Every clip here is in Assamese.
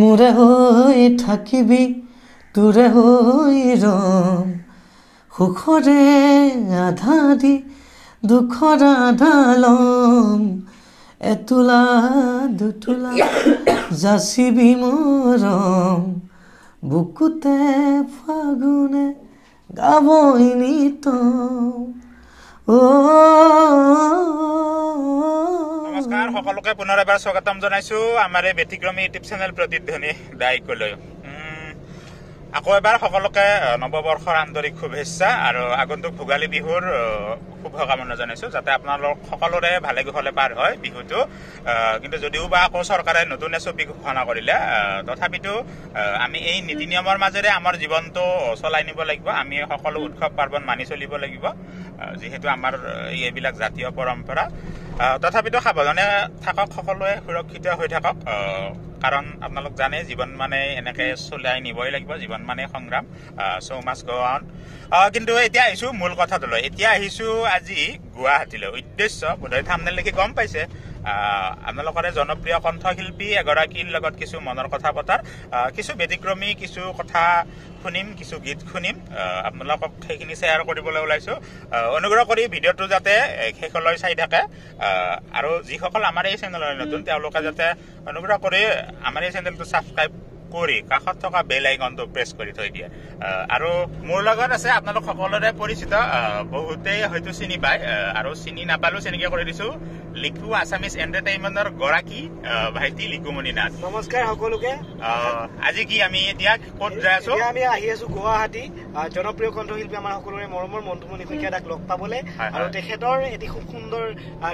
মোৰে হৈ থাকিবি তোৰে হৈ ৰম সুখৰে আধা দি দুখৰ আধা লম এতোলা দুতোলা যাচিবি মৰম বুকুতে ফাগুনে গাবই নিত অ' সকলোকে পুনৰ এবাৰ স্বাগতম জনাইছো আমাৰ এই ব্যতিক্ৰমী ইউটিউব চেনেল প্ৰতিধ্বনি লৈ আকৌ এবাৰ সকলোকে নৱবৰ্ষৰ আন্তৰিক শুভেচ্ছা আৰু আগন্তুক ভোগালী বিহুৰ শুভকামনা জনাইছোঁ যাতে আপোনালোক সকলোৰে ভালে কুশলে পাৰ হয় বিহুটো কিন্তু যদিও বা আকৌ চৰকাৰে নতুন এছবি ঘোষণা কৰিলে তথাপিতো আমি এই নীতি নিয়মৰ মাজেৰে আমাৰ জীৱনটো চলাই নিব লাগিব আমি সকলো উৎসৱ পাৰ্বণ মানি চলিব লাগিব যিহেতু আমাৰ এইবিলাক জাতীয় পৰম্পৰা তথাপিতো সাৱধানে থাকক সকলোৱে সুৰক্ষিত হৈ থাকক কাৰণ আপোনালোক জানে জীৱন মানে এনেকে চলাই নিবই লাগিব জীৱন মানে সংগ্ৰাম চৌ মাছ গো অন কিন্তু এতিয়া আহিছো মূল কথাটো লৈ এতিয়া আহিছো আজি গুৱাহাটীলৈ উদ্দেশ্য বোধহয় থামনে লেখি গম পাইছে আপোনালোকৰে জনপ্ৰিয় কণ্ঠশিল্পী এগৰাকীৰ লগত কিছু মনৰ কথা পতাৰ কিছু ব্যতিক্ৰমী কিছু কথা শুনিম কিছু গীত শুনিম আপোনালোকক সেইখিনি শ্বেয়াৰ কৰিবলৈ ওলাইছোঁ অনুগ্ৰহ কৰি ভিডিঅ'টো যাতে শেষলৈ চাই থাকে আৰু যিসকল আমাৰ এই চেনেললৈ নতুন তেওঁলোকে যাতে অনুগ্ৰহ কৰি আমাৰ এই চেনেলটো ছাবস্ক্ৰাইব কৰি কাষত থকা বেল আইকনটো প্ৰেছ কৰি থৈ দিয়ে আৰু মোৰ লগত আছে আপোনালোক সকলোৰে পৰিচিত বহুতেই হয়তো চিনি পায় আৰু চিনি নাপালো চিনাকি কৰি দিছো লিখু আছামিজ এণ্টাৰটেইনমেণ্টৰ গৰাকী ভাইটি লিকুমণি নাথ নমস্কাৰ সকলোকে আজি কি আমি এতিয়া কত যাই আছো আমি আহি আছো গুৱাহাটী জনপ্ৰিয় কণ্ঠশিল্পী আমাৰ সকলোৰে মৰমৰ মন্তুমণি শইকীয়া দাক লগ পাবলে আৰু তেখেতৰ এটি খুব সুন্দৰ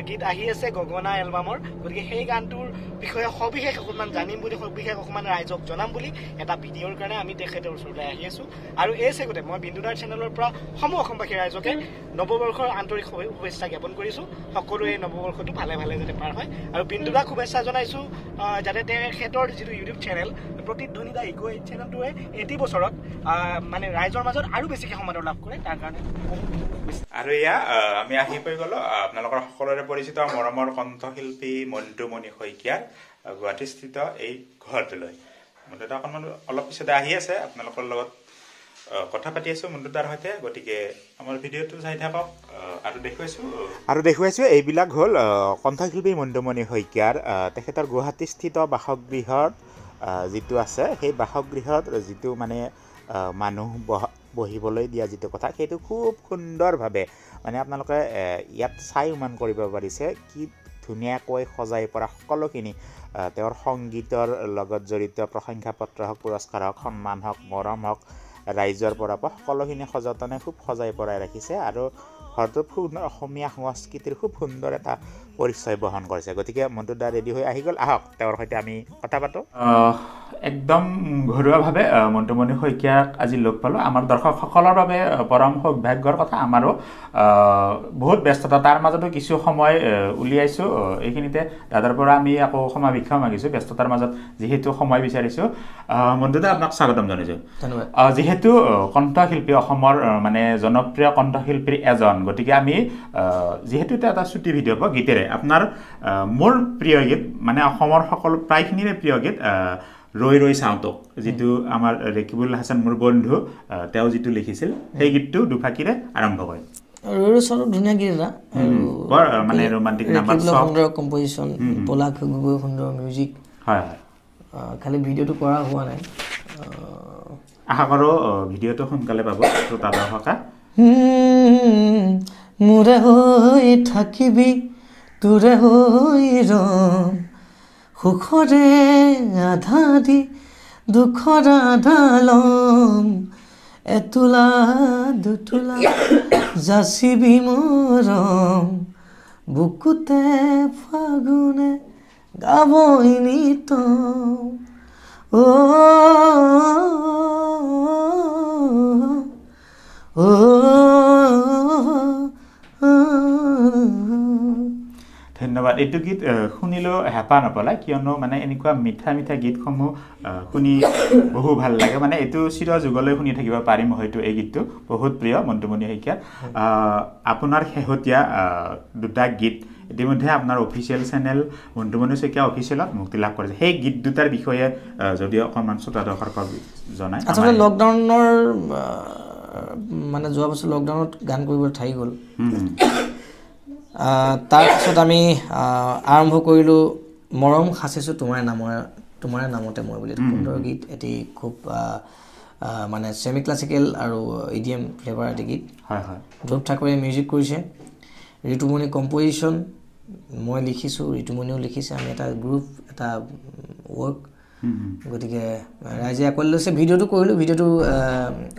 গীত আহি আছে গগনা এলবামৰ গতিকে সেই গানটোৰ বিষয়ে সবিশেষ অকণমান জানিম বুলি সবিশেষ অকণমান ৰাইজক জনাম বনাম বুলি এটা ভিডিঅ'ৰ কাৰণে আমি তেখেতৰ ওচৰলৈ আহি আছো আৰু এই চেগতে মই বিন্দুদাৰ চেনেলৰ পৰা সমূহ অসমবাসী ৰাইজকে নৱবৰ্ষৰ আন্তৰিক শুভেচ্ছা জ্ঞাপন কৰিছো সকলোৱে নৱবৰ্ষটো ভালে ভালে যাতে পাৰ হয় আৰু বিন্দুদাক শুভেচ্ছা জনাইছো যাতে তেখেতৰ যিটো ইউটিউব চেনেল প্ৰতিধ্বনিতা ইকো এইট চেনেলটোৱে এটি বছৰত মানে ৰাইজৰ মাজত আৰু বেছিকে সমাদৰ লাভ কৰে তাৰ কাৰণে আৰু এয়া আমি আহি পাই গলো আপোনালোকৰ সকলোৰে পৰিচিত মৰমৰ কণ্ঠশিল্পী মণ্টুমণি শইকীয়াৰ গুৱাহাটীস্থিত এই ঘৰটোলৈ মন্টু অকণমান অলপ পিছতে আহি আছে আপোনালোকৰ লগত কথা পাতি আছোঁ মন্টু দাৰ সৈতে গতিকে আমাৰ ভিডিঅ'টো চাই থাকক আৰু দেখুৱাইছোঁ আৰু দেখুৱাইছো এইবিলাক হ'ল কণ্ঠশিল্পী মন্টুমণি শইকীয়াৰ তেখেতৰ গুৱাহাটীস্থিত বাসগৃহত যিটো আছে সেই বাসগৃহত যিটো মানে মানুহ বহ বহিবলৈ দিয়া যিটো কথা সেইটো খুব সুন্দৰভাৱে মানে আপোনালোকে ইয়াত চাই উমান কৰিব পাৰিছে কি ধুনীয়াকৈ সজাই পৰা সকলোখিনি তেওঁৰ সংগীতৰ লগত জড়িত প্ৰশংসা পত্ৰ হওক পুৰস্কাৰ হওক সন্মান হওক মৰম হওক ৰাইজৰ পৰা পৰা সকলোখিনি সযতনে খুব সজাই পৰাই ৰাখিছে আৰু ঘৰটোত খুব অসমীয়া সংস্কৃতিৰ খুব সুন্দৰ এটা পৰিচয় বহন কৰিছে গতিকে মন্তুদা ৰেডি হৈ আহি গ'ল আহক তেওঁৰ সৈতে আমি কথা পাতোঁ একদম ঘৰুৱাভাৱে মন্টুমণি শইকীয়াক আজি লগ পালোঁ আমাৰ দৰ্শকসকলৰ বাবে পৰম সৌভাগ্যৰ কথা আমাৰো বহুত ব্যস্ততা তাৰ মাজতো কিছু সময় উলিয়াইছোঁ এইখিনিতে দাদাৰ পৰা আমি আকৌ ক্ষমা ভিক্ষা মাগিছোঁ ব্যস্ততাৰ মাজত যিহেতু সময় বিচাৰিছোঁ মন্টুদা আপোনাক স্বাগতম জনাইছোঁ ধন্যবাদ যিহেতু কণ্ঠশিল্পী অসমৰ মানে জনপ্ৰিয় কণ্ঠশিল্পীৰ এজন গতিকে আমি যিহেতু এটা চুটি ভিডিঅ' পাওঁ গীতেৰে আপোনাৰ মোৰ প্ৰিয় গীত মানে অসমৰ সকলো প্ৰায়খিনিৰে প্ৰিয় গীত ৰৈ ৰৈ চাওঁতক যিটো আমাৰ ৰেকিবুল হাছান মোৰ বন্ধু তেওঁ যিটো লিখিছিল সেই গীতটো দুফাকিৰে আৰম্ভ কৰে মোৰে হৈ থাকিবি তোৰে হৈ ৰ সুখৰে আধা দি দুখৰ আধা লম এতোলা দুতোলা যাচিবি মৰম বুকুতে ফাগুনে গাব নিত অ ধন্যবাদ এইটো গীত শুনিলেও হেঁপাহ নপলে কিয়নো মানে এনেকুৱা মিঠা মিঠা গীতসমূহ শুনি বহু ভাল লাগে মানে এইটো চিৰ যুগলৈ শুনি থাকিব পাৰিম হয়তো এই গীতটো বহুত প্ৰিয় মন্তুমণি শইকীয়া আপোনাৰ শেহতীয়া দুটা গীত ইতিমধ্যে আপোনাৰ অফিচিয়েল চেনেল মন্তুমণি শইকীয়া অফিচিয়েলত মুক্তি লাভ কৰিছে সেই গীত দুটাৰ বিষয়ে যদি অকণমান শ্ৰোতা দৰ্শকক জনায় আচলতে লকডাউনৰ মানে যোৱা বছৰ লকডাউনত গান কৰিবলৈ ঠাই গ'ল তাৰপিছত আমি আৰম্ভ কৰিলোঁ মৰম সাঁচিছোঁ তোমাৰ নামৰ তোমাৰে নামতে মই বুলি সুন্দৰ গীত এটি খুব মানে চেমি ক্লাছিকেল আৰু ই ডি এম ফ্লেভাৰ এটি গীত হয় হয় ধূপ ঠাকুৰে মিউজিক কৰিছে ঋতুমণি কম্পজিশ্যন মই লিখিছোঁ ঋতুমণিও লিখিছে আমি এটা গ্ৰুপ এটা ৱৰ্ক গতিকে ৰাইজে আকৌ লৈছে ভিডিঅ'টো কৰিলোঁ ভিডিঅ'টো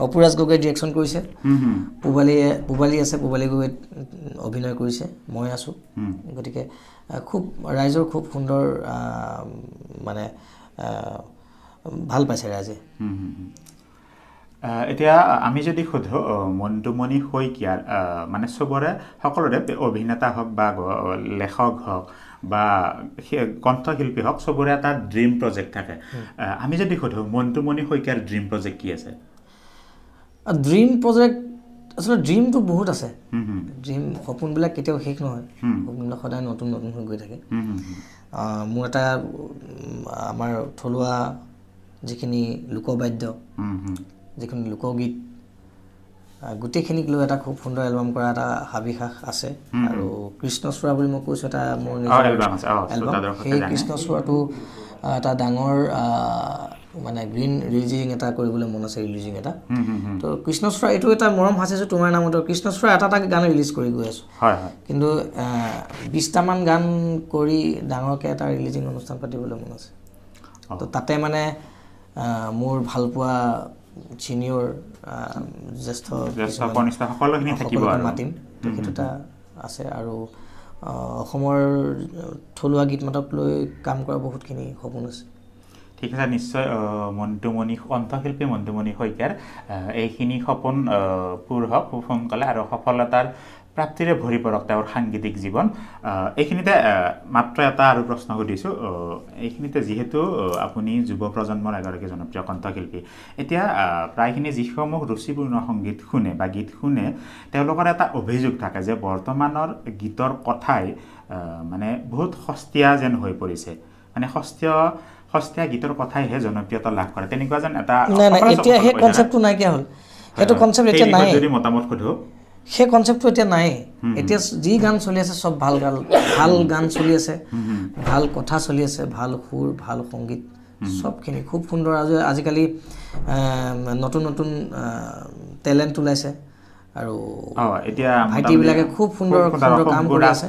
অপুৰাজ গগৈ ডিৰেকশ্যন কৰিছে পূবালীয়ে পূবালী আছে পূবালী গগৈ অভিনয় কৰিছে মই আছোঁ গতিকে খুব ৰাইজৰ খুব সুন্দৰ মানে ভাল পাইছে ৰাইজে এতিয়া আমি যদি সোধো মন্তুমণি শইকীয়াৰ মানে চবৰে সকলোৰে অভিনেতা হওক বা লেখক হওক বা সেই কণ্ঠশিল্পী হওক চবৰে এটা ড্ৰিম প্ৰজেক্ট থাকে আমি যদি সোধোঁ মন্তুমণি শইকীয়াৰ ড্ৰিম প্ৰজেক্ট কি আছে ড্ৰিম প্ৰজেক্ট আচলতে ড্ৰিমটো বহুত আছে ড্ৰিম সপোনবিলাক কেতিয়াও শেষ নহয় সপোনবিলাক সদায় নতুন নতুন হৈ গৈ থাকে মোৰ এটা আমাৰ থলুৱা যিখিনি লোকবাদ্য যিখিনি লোকগীত গোটেইখিনিক লৈ এটা খুব সুন্দৰ এলবাম কৰা এটা হাবিশাস আছে আৰু কৃষ্ণচূড়া বুলি মই কৈছোঁ এটা মোৰ এলবাম সেই কৃষ্ণচূড়াটো এটা ডাঙৰ মানে গ্ৰীণ ৰিলিজিং এটা কৰিবলৈ মন আছে ৰিলিজিং এটা তো কৃষ্ণচূড়া এইটো এটা মৰম সাঁচিছো তোমাৰ নামত কৃষ্ণচূড়া এটা এটা গান ৰিলিজ কৰি গৈ আছো কিন্তু বিছটামান গান কৰি ডাঙৰকৈ এটা ৰিলিজিং অনুষ্ঠান পাতিবলৈ মন আছে তো তাতে মানে মোৰ ভালপোৱা চিনিয়ৰ জ্যেষ্ঠ কনিষ্ঠসকলখিনি থাকিব আৰু আছে আৰু অসমৰ থলুৱা গীত মাতক লৈ কাম কৰা বহুতখিনি সপোন আছে ঠিক আছে নিশ্চয় মন্তুমণি অন্তশিল্পী মন্তুমণি শইকীয়াৰ এইখিনি সপোন পূৰ হওক সোনকালে আৰু সফলতাৰ প্ৰাপ্তিৰে ভৰি পৰক তেওঁৰ সাংগীতিক জীৱন এইখিনিতে মাত্ৰ এটা আৰু প্ৰশ্ন সুধিছোঁ এইখিনিতে যিহেতু আপুনি যুৱ প্ৰজন্মৰ এগৰাকী জনপ্ৰিয় কণ্ঠশিল্পী এতিয়া প্ৰায়খিনি যিসমূহ ৰুচিপূৰ্ণ সংগীত শুনে বা গীত শুনে তেওঁলোকৰ এটা অভিযোগ থাকে যে বৰ্তমানৰ গীতৰ কথাই মানে বহুত সস্তীয়া যেন হৈ পৰিছে মানে সস্তীয় সস্তীয়া গীতৰ কথাইহে জনপ্ৰিয়তা লাভ কৰে তেনেকুৱা যেন এটা নাইকিয়া হ'ল সেইটো কনচেপ্ট এতিয়া নাই যদি মতামত সোধোঁ সেই কনচেপ্টটো এতিয়া নায়েই এতিয়া যি গান চলি আছে চব ভাল গান ভাল গান চলি আছে ভাল কথা চলি আছে ভাল সুৰ ভাল সংগীত চবখিনি খুব সুন্দৰ আজি আজিকালি নতুন নতুন টেলেণ্ট ওলাইছে আৰু ভাইটিবিলাকে খুব সুন্দৰ সুন্দৰ কাম কৰি আছে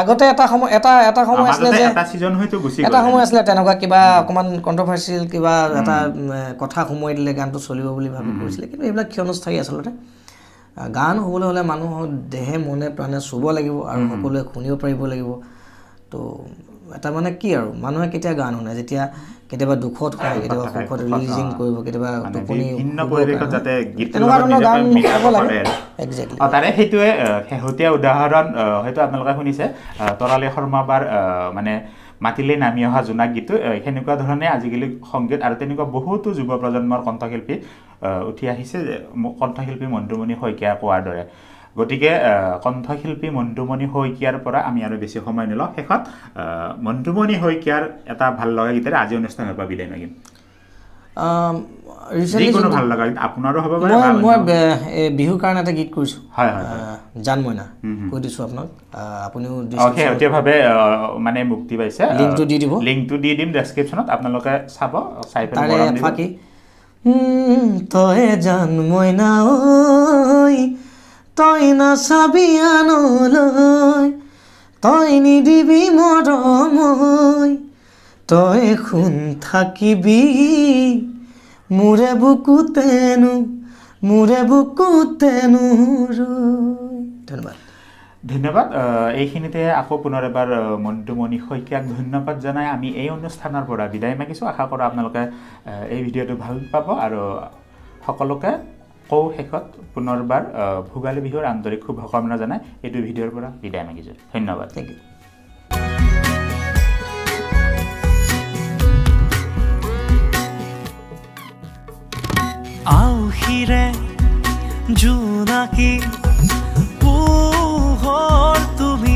আগতে এটা সময় আছিলে যে তেনেকুৱা কিবা অকণমান কণ্ট্ৰভাৰ্চিয়েল কিবা এটা কথা সুমুৱাই দিলে গানটো চলিব বুলি ভাবি কিন্তু এইবিলাক ক্ষণস্থায়ী আচলতে গান হ'বলৈ হ'লে মানুহৰ দেহে মনে প্ৰাণে চুব লাগিব আৰু সকলোৱে শুনিব পাৰিব লাগিব ত' এটা মানে কি আৰু মানুহে কেতিয়া গান শুনে যেতিয়া কেতিয়াবা দুখত হয় কেতিয়াবা সুখত ৰিলিজিং কৰিব কেতিয়াবা টোপনি তেনেকুৱা ধৰণৰ গান গাব লাগে একজেক্টলি তাৰে সেইটোৱে শেহতীয়া উদাহৰণ হয়তো আপোনালোকে শুনিছে তৰালি শৰ্মা বাৰ মানে মাটিলে নামি অহা জোনাক গীতটো সেনেকুৱা ধৰণে আজিকালি সংগীত আৰু তেনেকুৱা বহুতো যুৱ প্ৰজন্মৰ কণ্ঠশিল্পী উঠি আহিছে কণ্ঠশিল্পী মন্দুমণি শইকীয়া কোৱাৰ দৰে গতিকে কণ্ঠশিল্পী মন্তুমণি শইকীয়াৰ পৰা আমি আৰু বেছি সময় নলওঁ শেষত মন্তুমণি শইকীয়াৰ এটা ভাল লগা গীতেৰে আজি অনুষ্ঠানৰ পৰা বিদায় লাগিম কৈ দিছোঁ আপোনাক পাইছে লিংকটো দি দিম ডেছক্ৰিপশ্যনত আপোনালোকে তই নাচাবি আনলৈ তই নিদিবি মৰমই তই শুন থাকিবি মোৰে বুকুতেনো মোৰে বুকুতেনো ৰৈ ধন্যবাদ ধন্যবাদ এইখিনিতে আকৌ পুনৰ এবাৰ মন্তুমণি শইকীয়াক ধন্যবাদ জনাই আমি এই অনুষ্ঠানৰ পৰা বিদায় মাগিছোঁ আশা কৰোঁ আপোনালোকে এই ভিডিঅ'টো ভাল পাব আৰু সকলোকে সৌ শেষত পুনৰবাৰ ভোগালী বিহুৰ আন্তৰিক শুভকামনা জনাই এইটো ভিডিঅ'ৰ পৰা বিদায় মাগিছোঁ ধন্যবাদ থেংক ইউ আউসিৰে জোনাকী পোহৰ তুমি